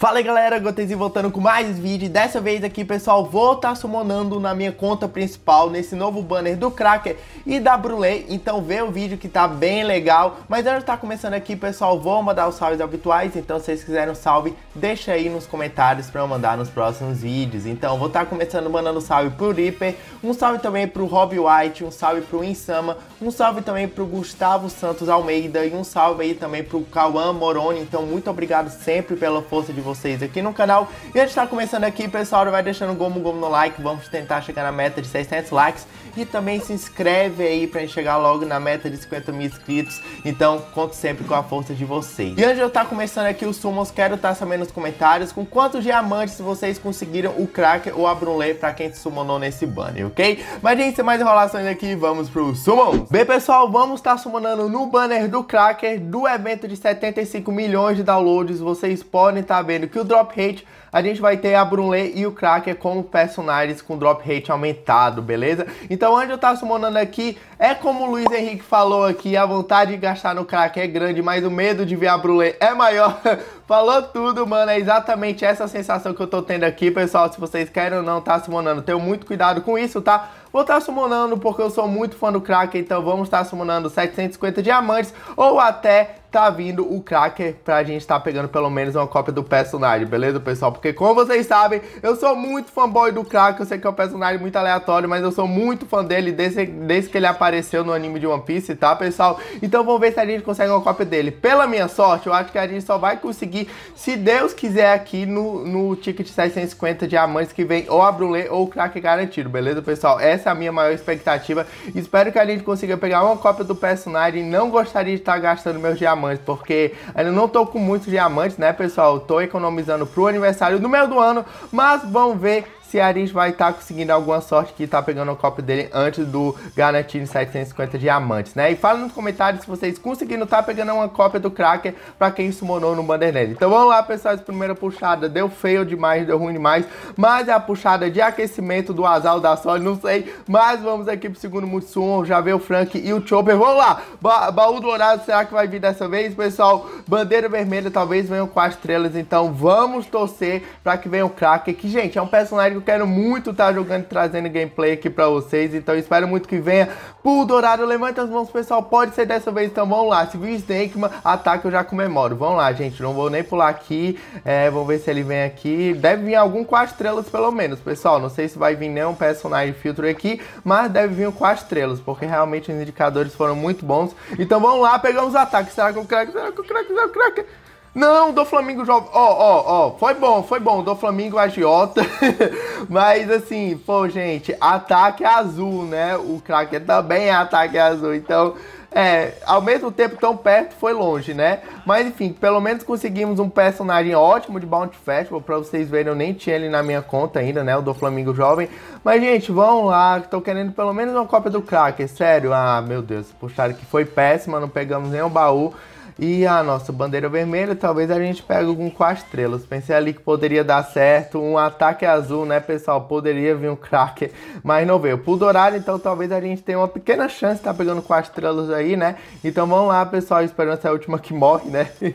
Fala aí galera, Gotenzi voltando com mais vídeo dessa vez aqui pessoal, vou estar tá summonando na minha conta principal nesse novo banner do Cracker e da Brulé, então vê o vídeo que tá bem legal, mas antes de tá começando aqui pessoal, vou mandar os salves habituais, então se vocês quiserem um salve, deixa aí nos comentários para eu mandar nos próximos vídeos, então vou estar tá começando mandando salve pro Reaper, um salve também pro Rob White, um salve pro Insama, um salve também pro Gustavo Santos Almeida e um salve aí também pro Cauã Moroni, então muito obrigado sempre pela força de vocês vocês aqui no canal. E a gente está começando aqui, pessoal, vai deixando o gomo, gomo no like, vamos tentar chegar na meta de 600 likes e também se inscreve aí pra gente chegar logo na meta de 50 mil inscritos. Então, conto sempre com a força de vocês. E antes de eu estar tá começando aqui os sumos, quero estar tá sabendo nos comentários com quantos diamantes vocês conseguiram o Cracker ou a Brunley pra quem se sumonou nesse banner, ok? Mas, gente, sem mais enrolações aqui, vamos pro summons. Bem, pessoal, vamos estar tá sumonando no banner do Cracker do evento de 75 milhões de downloads. Vocês podem estar tá vendo que o Drop Rate a gente vai ter a Brunlé e o Cracker como personagens com drop rate aumentado, beleza? Então, onde eu tava tá summonando aqui, é como o Luiz Henrique falou aqui, a vontade de gastar no Cracker é grande, mas o medo de ver a Brunlé é maior. falou tudo, mano, é exatamente essa sensação que eu tô tendo aqui, pessoal. Se vocês querem ou não tá summonando, tenham muito cuidado com isso, tá? Vou estar tá summonando porque eu sou muito fã do Cracker, então vamos estar tá summonando 750 diamantes ou até tá vindo o Cracker pra gente tá pegando pelo menos uma cópia do personagem, beleza, pessoal? Porque como vocês sabem, eu sou muito fanboy do Cracker, eu sei que é um personagem muito aleatório, mas eu sou muito fã dele desde, desde que ele apareceu no anime de One Piece, tá, pessoal? Então vamos ver se a gente consegue uma cópia dele. Pela minha sorte, eu acho que a gente só vai conseguir, se Deus quiser, aqui no, no ticket 750 diamantes que vem ou a Brulé ou o Cracker garantido, beleza, pessoal? Essa é essa é a minha maior expectativa. Espero que a gente consiga pegar uma cópia do personagem. Não gostaria de estar tá gastando meus diamantes, porque ainda não tô com muitos diamantes, né, pessoal? Tô economizando pro aniversário do meio do ano, mas vamos ver se Aris vai estar tá conseguindo alguma sorte que tá pegando o copo dele antes do Garantini 750 diamantes, né? E fala nos comentários se vocês conseguiram tá pegando uma cópia do Cracker para quem sumonou no Bandernet. Então vamos lá, pessoal, essa primeira puxada deu feio demais, deu ruim demais, mas é a puxada de aquecimento do Azal da Sol, não sei, mas vamos aqui pro segundo Mutsun, já veio o Frank e o Chopper, vamos lá! Ba baú dourado, será que vai vir dessa vez, pessoal? Bandeira vermelha, talvez venham com as estrelas, então vamos torcer para que venha o Cracker, que, gente, é um personagem Quero muito estar tá jogando e trazendo gameplay aqui pra vocês. Então espero muito que venha. Pulo dourado, levanta as mãos, pessoal. Pode ser dessa vez, então vamos lá. Se vir Snakeman, ataque eu já comemoro. Vamos lá, gente. Não vou nem pular aqui. É, vamos ver se ele vem aqui. Deve vir algum com as estrelas, pelo menos, pessoal. Não sei se vai vir nenhum personagem filtro aqui, mas deve vir com as estrelas, porque realmente os indicadores foram muito bons. Então vamos lá, pegamos o ataque. Será que o crack? Será que o crack? Será que o crack? Não, do Flamengo jovem. Ó, ó, ó. Foi bom, foi bom. Do Flamengo agiota. Mas assim, pô, gente, ataque azul, né? O craque também é ataque azul. Então, é, ao mesmo tempo tão perto, foi longe, né? Mas enfim, pelo menos conseguimos um personagem ótimo de Bounty Festival. Pra vocês verem, eu nem tinha ele na minha conta ainda, né? O do Flamengo jovem. Mas, gente, vão lá. Tô querendo pelo menos uma cópia do craque. Sério. Ah, meu Deus. Puxaram que foi péssima. Não pegamos nem o baú. E a nossa bandeira vermelha, talvez a gente pegue algum com as estrelas. Pensei ali que poderia dar certo. Um ataque azul, né, pessoal? Poderia vir um cracker, mas não veio. Pro dourado, então talvez a gente tenha uma pequena chance de tá pegando com as estrelas aí, né? Então vamos lá, pessoal. esperança é a última que morre, né?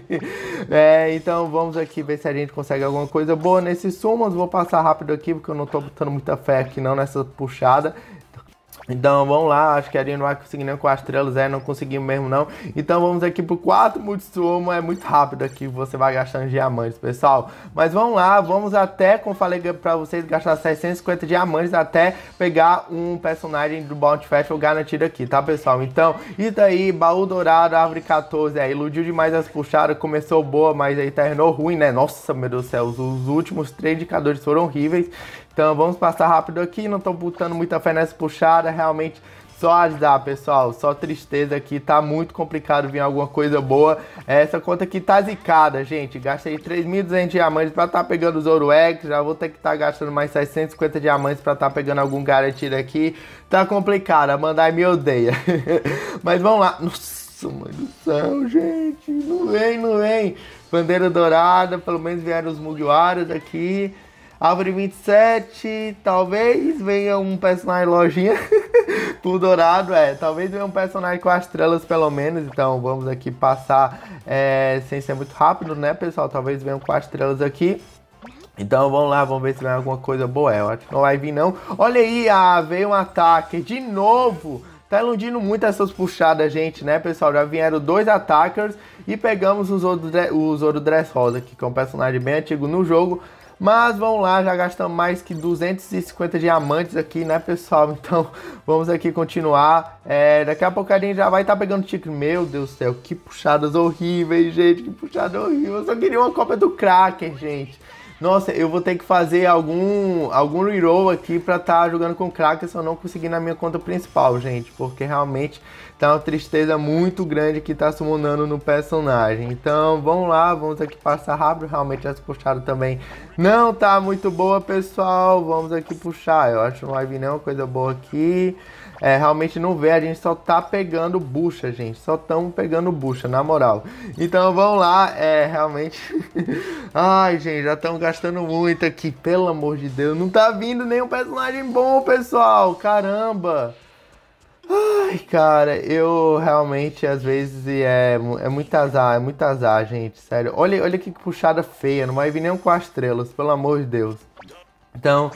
é, então vamos aqui ver se a gente consegue alguma coisa boa nesses sumos. Vou passar rápido aqui, porque eu não tô botando muita fé aqui não nessa puxada. Então vamos lá, acho que gente não vai conseguir nem com as estrelas, é, não conseguimos mesmo não. Então vamos aqui pro 4 multistromo, é muito rápido aqui, você vai gastando diamantes, pessoal. Mas vamos lá, vamos até, como falei é pra vocês, gastar 650 diamantes até pegar um personagem do Bounty Festival garantido aqui, tá pessoal? Então, e daí, baú dourado, árvore 14, é, iludiu demais as puxadas, começou boa, mas aí terminou ruim, né? Nossa, meu Deus do céu, os últimos três indicadores foram horríveis. Então vamos passar rápido aqui, não tô botando muita fé nessa puxada, realmente só ajudar, pessoal. Só tristeza aqui, tá muito complicado vir alguma coisa boa. Essa conta aqui tá zicada, gente. Gastei 3.200 diamantes pra tá pegando os X, Já vou ter que tá gastando mais 650 diamantes pra tá pegando algum garantido aqui. Tá complicado, a mandar me odeia. Mas vamos lá. Nossa, mãe do céu, gente. Não vem, não vem. Bandeira dourada, pelo menos vieram os Mugiwaras aqui. Árvore 27, talvez venha um personagem lojinha por dourado, é. Talvez venha um personagem com as estrelas, pelo menos. Então vamos aqui passar é, sem ser muito rápido, né, pessoal? Talvez venha com as estrelas aqui. Então vamos lá, vamos ver se vem alguma coisa boa. É, eu acho que não vai vir, não. Olha aí, ah, veio um ataque de novo. Tá iludindo muito essas puxadas, gente, né, pessoal? Já vieram dois attackers e pegamos os ouro, os ouro Dress Rosa, que é um personagem bem antigo no jogo, mas vamos lá, já gastamos mais que 250 diamantes aqui, né, pessoal? Então vamos aqui continuar. É, daqui a pouquinho já vai estar tá pegando tigre. Meu Deus do céu, que puxadas horríveis, gente. Que puxada horrível. Eu só queria uma cópia do Cracker, gente nossa, eu vou ter que fazer algum, algum reroll aqui pra estar tá jogando com Kraken se eu não conseguir na minha conta principal, gente. Porque realmente tá uma tristeza muito grande que tá summonando no personagem. Então, vamos lá, vamos aqui passar rápido. Realmente essa puxada também não tá muito boa, pessoal. Vamos aqui puxar. Eu acho que não vai é vir nenhuma coisa boa aqui é, realmente não vê, a gente só tá pegando bucha, gente. Só estamos pegando bucha, na moral. Então vamos lá, é realmente. Ai, gente, já estamos gastando muito aqui, pelo amor de Deus. Não tá vindo nenhum personagem bom, pessoal. Caramba! Ai, cara, eu realmente às vezes é, é muito azar, é muito azar, gente, sério. Olha, olha que puxada feia, não vai vir nem com as estrelas, pelo amor de Deus. Então,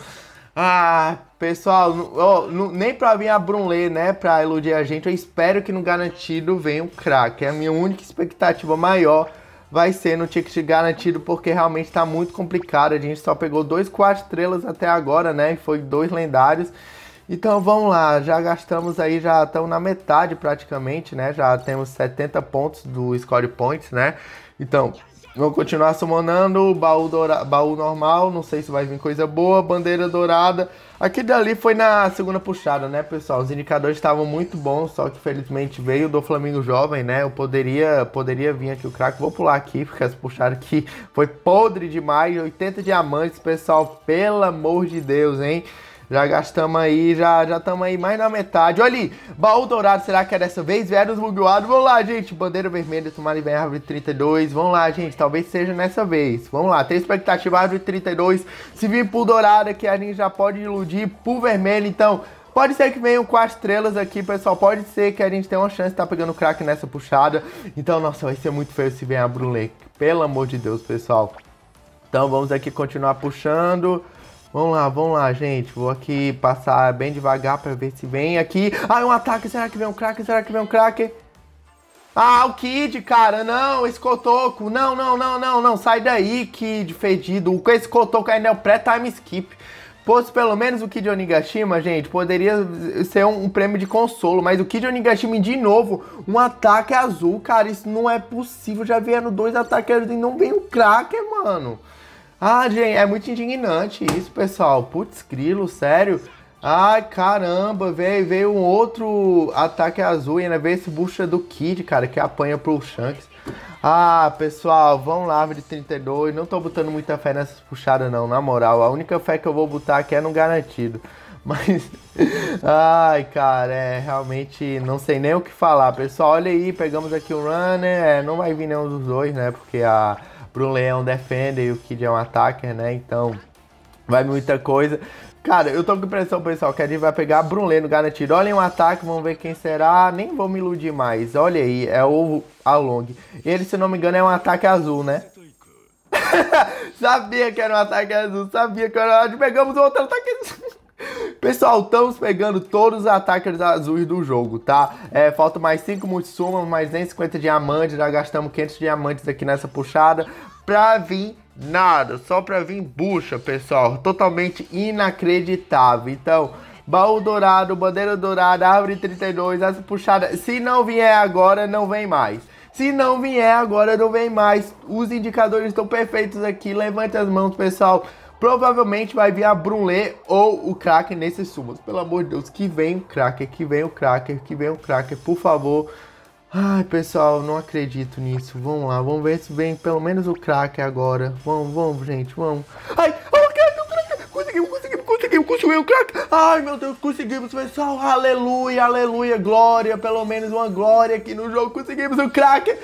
ah, Pessoal, nem pra vir a Brunlé, né, pra iludir a gente, eu espero que no garantido venha um craque. A minha única expectativa maior vai ser no ticket garantido, porque realmente tá muito complicado. A gente só pegou dois quatro estrelas até agora, né, e foi dois lendários. Então vamos lá, já gastamos aí, já estamos na metade praticamente, né? Já temos 70 pontos do score points, né? Então, Vou continuar summonando baú, doura, baú normal, não sei se vai vir coisa boa, bandeira dourada. Aqui dali foi na segunda puxada, né, pessoal? Os indicadores estavam muito bons, só que felizmente veio do Flamengo Jovem, né? Eu poderia, poderia vir aqui o craque. Vou pular aqui, porque essa puxada aqui foi podre demais. 80 diamantes, pessoal, pelo amor de Deus, hein? Já gastamos aí, já já estamos aí mais na metade. Olha ali, baú dourado, será que é dessa vez? É os buguado, vamos lá, gente. Bandeira vermelha, tomar em árvore 32. Vamos lá, gente, talvez seja nessa vez. Vamos lá, tem expectativa árvore 32. Se vir pro dourado aqui, a gente já pode iludir pro vermelho, então... Pode ser que venham com as estrelas aqui, pessoal. Pode ser que a gente tenha uma chance de estar tá pegando craque nessa puxada. Então, nossa, vai ser muito feio se vier a Brulé. Pelo amor de Deus, pessoal. Então, vamos aqui continuar puxando. Vamos lá, vamos lá, gente. Vou aqui passar bem devagar pra ver se vem aqui. Ah, é um ataque. Será que vem um craque? Será que vem um craque? Ah, o Kid, cara. Não, esse cotoco. Não, não, não, não, não. Sai daí, Kid fedido. Esse cotoco ainda é o pré-time skip. Fosse pelo menos o Kid Onigashima, gente, poderia ser um, um prêmio de consolo. Mas o Kid Onigashima, de novo, um ataque azul, cara. Isso não é possível. Já vieram dois ataques e não vem o um craque, mano. Ah, gente, é muito indignante isso, pessoal. Putz, grilo, sério. Ai, caramba, veio, veio um outro ataque azul e ainda veio esse bucha do Kid, cara, que apanha pro Shanks. Ah, pessoal, vamos lá, de 32. Não tô botando muita fé nessas puxadas, não, na moral. A única fé que eu vou botar aqui é no garantido. Mas, ai, cara, é realmente não sei nem o que falar, pessoal. Olha aí, pegamos aqui o runner. É, não vai vir nenhum dos dois, né? Porque a pro Leão defender e o Kid é um attacker, né? Então vai muita coisa. Cara, eu tô com impressão, pessoal, que a gente vai pegar no garantido. Olha um ataque, vamos ver quem será. Nem vou me iludir mais. Olha aí, é o Along. Ele, se não me engano, é um ataque azul, né? sabia que era um ataque azul, sabia que era... Pegamos outro ataque azul. Pessoal, estamos pegando todos os ataques azuis do jogo, tá? É, falta mais 5 multisumas, mais 150 diamantes, já gastamos 500 diamantes aqui nessa puxada pra vir nada, só pra vir bucha, pessoal. Totalmente inacreditável. Então, baú dourado, bandeira dourada, árvore 32, essa puxada, se não vier agora, não vem mais. Se não vier agora, não vem mais. Os indicadores estão perfeitos aqui. Levante as mãos, pessoal. Provavelmente vai vir a Brunlé ou o Cracker nesses sumos. Pelo amor de Deus, que vem o Cracker, que vem o Cracker, que vem o Cracker, por favor. Ai, pessoal, não acredito nisso. Vamos lá, vamos ver se vem pelo menos o Cracker agora. Vamos, vamos, gente, vamos. Ai, o Cracker, o Cracker, conseguimos, conseguimos, conseguimos, conseguimos o Cracker. Ai, meu Deus, conseguimos, pessoal. Aleluia, aleluia, glória, pelo menos uma glória aqui no jogo. Conseguimos o Cracker.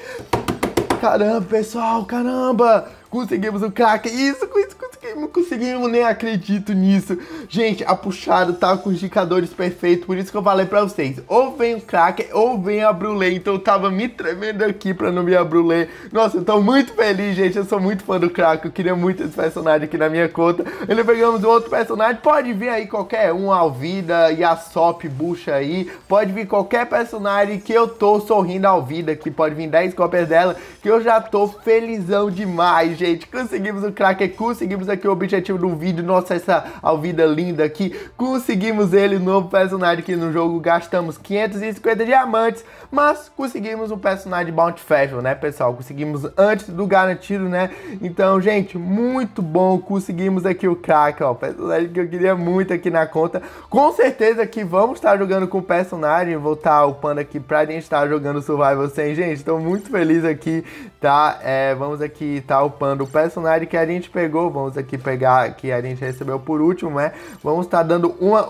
Caramba, pessoal, caramba. Conseguimos o Cracker. Isso, isso, não conseguimos nem acredito nisso. Gente, a puxada tá com os indicadores perfeitos, por isso que eu falei pra vocês. Ou vem o cracker, ou vem a brulé. Então eu tava me tremendo aqui pra não me abrulé. Nossa, eu tô muito feliz, gente. Eu sou muito fã do cracker. Eu queria muito esse personagem aqui na minha conta. Ele pegamos outro personagem. Pode vir aí qualquer um, Alvida, Yasop, Bucha aí. Pode vir qualquer personagem que eu tô sorrindo Alvida, que pode vir 10 cópias dela. Que eu já tô felizão demais, gente. Conseguimos o cracker, conseguimos a aqui o objetivo do vídeo. Nossa, essa Alvida linda aqui. Conseguimos ele, novo personagem aqui no jogo. Gastamos 550 diamantes, mas conseguimos um personagem Bounty Fashion, né, pessoal? Conseguimos antes do garantido, né? Então, gente, muito bom. Conseguimos aqui o crack, ó. Personagem que eu queria muito aqui na conta. Com certeza que vamos estar jogando com o personagem. Vou estar tá upando aqui pra gente estar jogando Survival 100. Gente, estou muito feliz aqui, tá? É, vamos aqui estar tá upando o personagem que a gente pegou. Vamos aqui aqui pegar que a gente recebeu por último, né? Vamos estar tá dando uma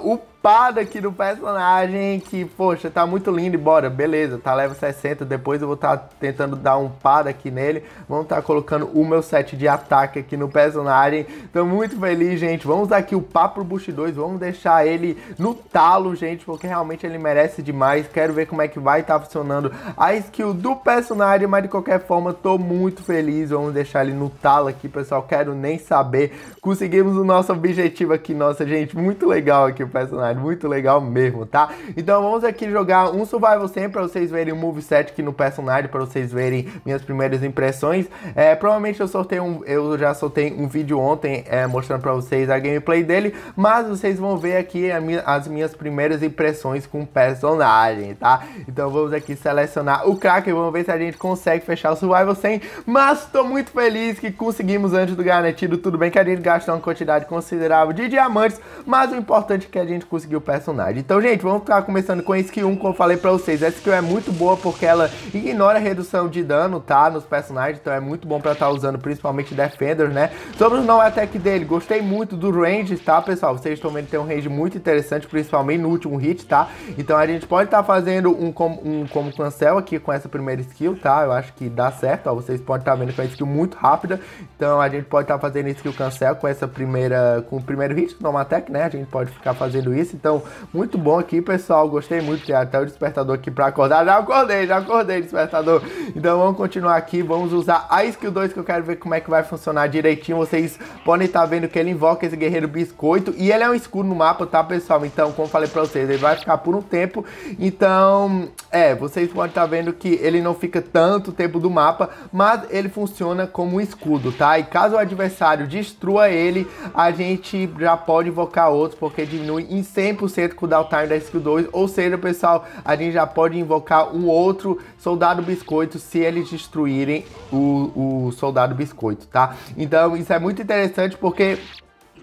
Pada aqui do personagem que, poxa, tá muito lindo e bora, beleza, tá leva 60, depois eu vou estar tá tentando dar um par aqui nele, vamos estar tá colocando o meu set de ataque aqui no personagem, tô muito feliz, gente, vamos dar aqui o papo pro Boost 2, vamos deixar ele no talo, gente, porque realmente ele merece demais, quero ver como é que vai estar tá funcionando a skill do personagem, mas de qualquer forma, tô muito feliz, vamos deixar ele no talo aqui, pessoal, quero nem saber, conseguimos o nosso objetivo aqui, nossa, gente, muito legal aqui o personagem muito legal mesmo, tá? Então vamos aqui jogar um survival sem pra vocês verem o moveset aqui no personagem, pra vocês verem minhas primeiras impressões. É, provavelmente eu soltei um, eu já soltei um vídeo ontem é, mostrando pra vocês a gameplay dele, mas vocês vão ver aqui minha, as minhas primeiras impressões com o personagem, tá? Então vamos aqui selecionar o e vamos ver se a gente consegue fechar o survival sem, mas tô muito feliz que conseguimos antes do garantido, tudo bem que a gente gastou uma quantidade considerável de diamantes, mas o importante é que a gente conseguiu conseguir o personagem. Então, gente, vamos ficar começando com a skill 1, como eu falei pra vocês. Essa skill é muito boa porque ela ignora a redução de dano, tá? Nos personagens, então é muito bom pra estar tá usando, principalmente Defenders, né? Sobre o não attack dele, gostei muito do range, tá, pessoal? Vocês estão vendo que tem um range muito interessante, principalmente no último hit, tá? Então a gente pode estar tá fazendo um, com, um como cancel aqui com essa primeira skill, tá? Eu acho que dá certo, ó. Vocês podem estar tá vendo que é uma skill muito rápida. Então a gente pode estar tá fazendo skill cancel com essa primeira, com o primeiro hit, no attack, né? A gente pode ficar fazendo isso então, muito bom aqui, pessoal. Gostei muito. Tem é até o despertador aqui pra acordar. Já acordei, já acordei, despertador. Então, vamos continuar aqui. Vamos usar a skill 2 que eu quero ver como é que vai funcionar direitinho. Vocês podem estar tá vendo que ele invoca esse guerreiro biscoito. E ele é um escudo no mapa, tá, pessoal? Então, como falei pra vocês, ele vai ficar por um tempo. Então, é, vocês podem estar tá vendo que ele não fica tanto tempo do mapa, mas ele funciona como um escudo, tá? E caso o adversário destrua ele, a gente já pode invocar outros, porque diminui em 100% com o downtime da skill 2, ou seja, pessoal, a gente já pode invocar um outro soldado biscoito se eles destruírem o, o soldado biscoito, tá? Então isso é muito interessante porque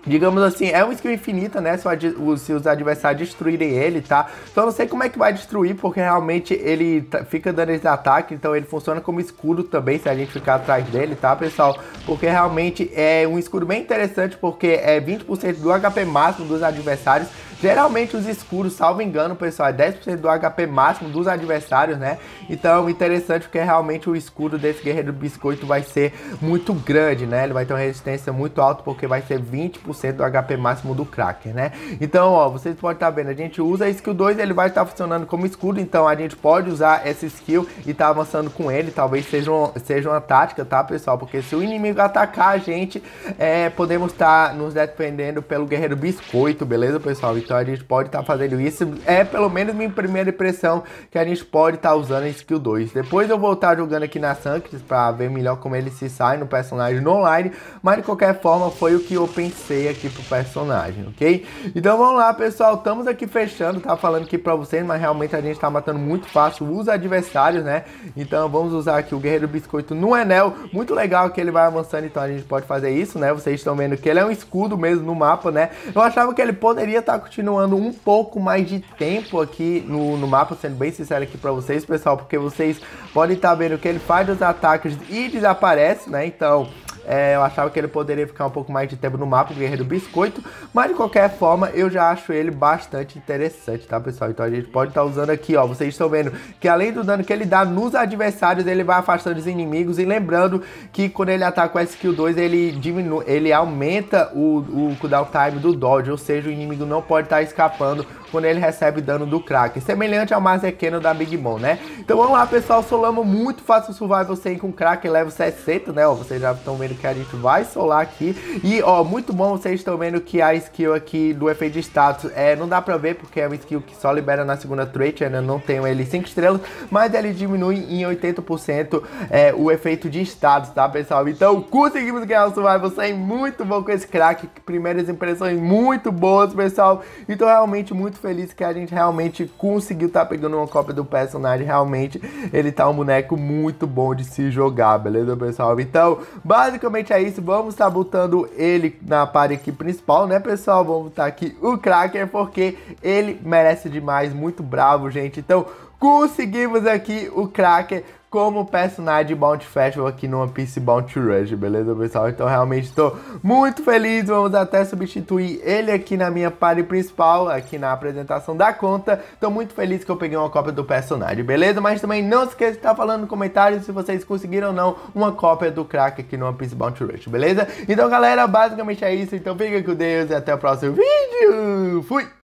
digamos assim, é um skill infinita, né? Se, o, se, os adversários destruírem ele, tá? Então eu não sei como é que vai destruir, porque realmente ele tá, fica dando esse ataque, então ele funciona como escudo também, se a gente ficar atrás dele, tá, pessoal? Porque realmente é um escudo bem interessante, porque é 20% do HP máximo dos adversários, Geralmente os escuros, salvo engano, pessoal, é 10% do HP máximo dos adversários, né? Então, interessante porque realmente o escudo desse guerreiro biscoito vai ser muito grande, né? Ele vai ter uma resistência muito alta porque vai ser 20% do HP máximo do cracker, né? Então, ó, vocês podem estar tá vendo, a gente usa a skill 2, ele vai estar tá funcionando como escudo, então a gente pode usar essa skill e estar tá avançando com ele, talvez seja, um, seja uma tática, tá, pessoal? Porque se o inimigo atacar a gente, é, podemos estar tá nos defendendo pelo guerreiro biscoito, beleza, pessoal? Então, então a gente pode estar tá fazendo isso. É pelo menos minha primeira impressão que a gente pode estar tá usando a skill 2. Depois eu vou estar tá jogando aqui na Sanctus para ver melhor como ele se sai no personagem no online. Mas de qualquer forma foi o que eu pensei aqui pro personagem, ok? Então vamos lá pessoal, estamos aqui fechando, tá falando aqui para vocês, mas realmente a gente tá matando muito fácil os adversários, né? Então vamos usar aqui o Guerreiro Biscoito no Enel. Muito legal que ele vai avançando, então a gente pode fazer isso, né? Vocês estão vendo que ele é um escudo mesmo no mapa, né? Eu achava que ele poderia estar tá continuando um pouco mais de tempo aqui no, no mapa, sendo bem sincero aqui para vocês, pessoal, porque vocês podem estar tá vendo que ele faz os ataques e desaparece, né? Então, é, eu achava que ele poderia ficar um pouco mais de tempo no mapa, Guerreiro do Biscoito. Mas de qualquer forma, eu já acho ele bastante interessante, tá, pessoal? Então a gente pode estar tá usando aqui, ó. Vocês estão vendo que além do dano que ele dá nos adversários, ele vai afastando os inimigos. E lembrando que quando ele ataca com a skill 2, ele diminui, ele aumenta o, o cooldown time do dodge. Ou seja, o inimigo não pode estar tá escapando quando ele recebe dano do Kraken, semelhante ao Mazekeno da Big Mom, né? Então vamos lá, pessoal, solamos muito fácil o survival sem com Kraken, level 60, né? Ó, vocês já estão vendo que a gente vai solar aqui. E, ó, muito bom, vocês estão vendo que a skill aqui do efeito de status, é, não dá pra ver porque é uma skill que só libera na segunda trait, ainda não tenho ele 5 estrelas, mas ele diminui em 80% é, o efeito de status, tá, pessoal? Então conseguimos ganhar o survival sem muito bom com esse crack, primeiras impressões muito boas, pessoal. Então realmente muito feliz que a gente realmente conseguiu estar tá pegando uma cópia do personagem. Realmente, ele tá um boneco muito bom de se jogar, beleza, pessoal? Então, basicamente é isso. Vamos estar tá botando ele na parede aqui principal, né, pessoal? Vamos botar tá aqui o Cracker, porque ele merece demais. Muito bravo, gente. Então, conseguimos aqui o Cracker como personagem Bounty Festival aqui no One Piece Bounty Rush, beleza, pessoal? Então, realmente estou muito feliz. Vamos até substituir ele aqui na minha party principal, aqui na apresentação da conta. Estou muito feliz que eu peguei uma cópia do personagem, beleza? Mas também não se esqueça de estar falando no comentário se vocês conseguiram ou não uma cópia do crack aqui no One Piece Bounty Rush, beleza? Então, galera, basicamente é isso. Então, fica com Deus e até o próximo vídeo. Fui!